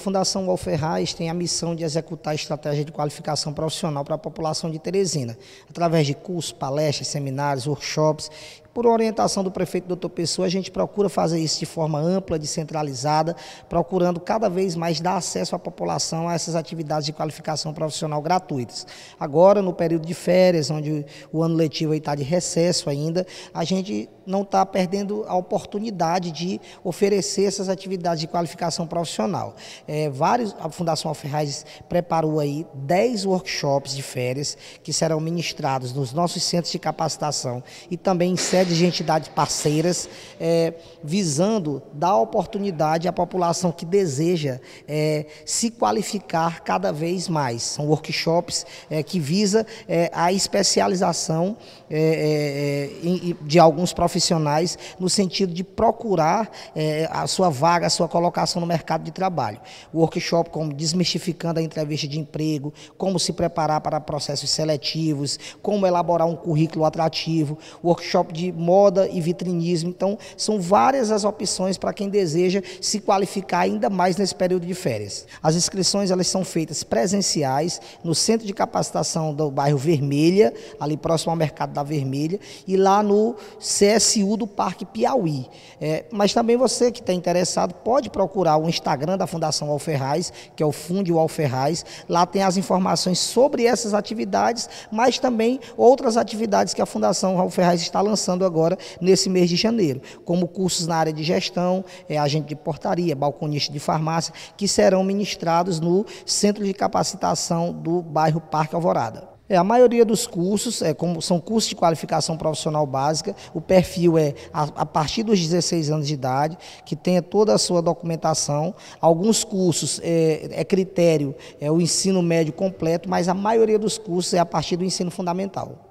A Fundação Walferraz tem a missão de executar estratégia de qualificação profissional para a população de Teresina, através de cursos, palestras, seminários, workshops por orientação do prefeito doutor Pessoa, a gente procura fazer isso de forma ampla, descentralizada, procurando cada vez mais dar acesso à população a essas atividades de qualificação profissional gratuitas. Agora, no período de férias, onde o ano letivo está de recesso ainda, a gente não está perdendo a oportunidade de oferecer essas atividades de qualificação profissional. É, vários, a Fundação Alferraz preparou aí 10 workshops de férias que serão ministrados nos nossos centros de capacitação e também em né, de entidades parceiras, é, visando dar oportunidade à população que deseja é, se qualificar cada vez mais. São workshops é, que visa é, a especialização é, é, de alguns profissionais no sentido de procurar a sua vaga, a sua colocação no mercado de trabalho. Workshop como desmistificando a entrevista de emprego, como se preparar para processos seletivos, como elaborar um currículo atrativo, workshop de moda e vitrinismo. Então, são várias as opções para quem deseja se qualificar ainda mais nesse período de férias. As inscrições elas são feitas presenciais no Centro de Capacitação do bairro Vermelha, ali próximo ao Mercado da Vermelha, e lá no CSU do Parque Piauí. É, mas também você que está interessado pode procurar o Instagram da Fundação Alferraz, que é o Funde Alferraz. Lá tem as informações sobre essas atividades, mas também outras atividades que a Fundação Alferraz está lançando agora nesse mês de janeiro, como cursos na área de gestão, é, agente de portaria, balconista de farmácia, que serão ministrados no Centro de Capacitação do bairro Parque Alvorada. É, a maioria dos cursos, é, como são cursos de qualificação profissional básica, o perfil é a, a, partir dos 16 anos de idade, que tenha toda a sua documentação. Alguns cursos é, é, critério, é o ensino médio completo, mas a maioria dos cursos é a partir do ensino fundamental.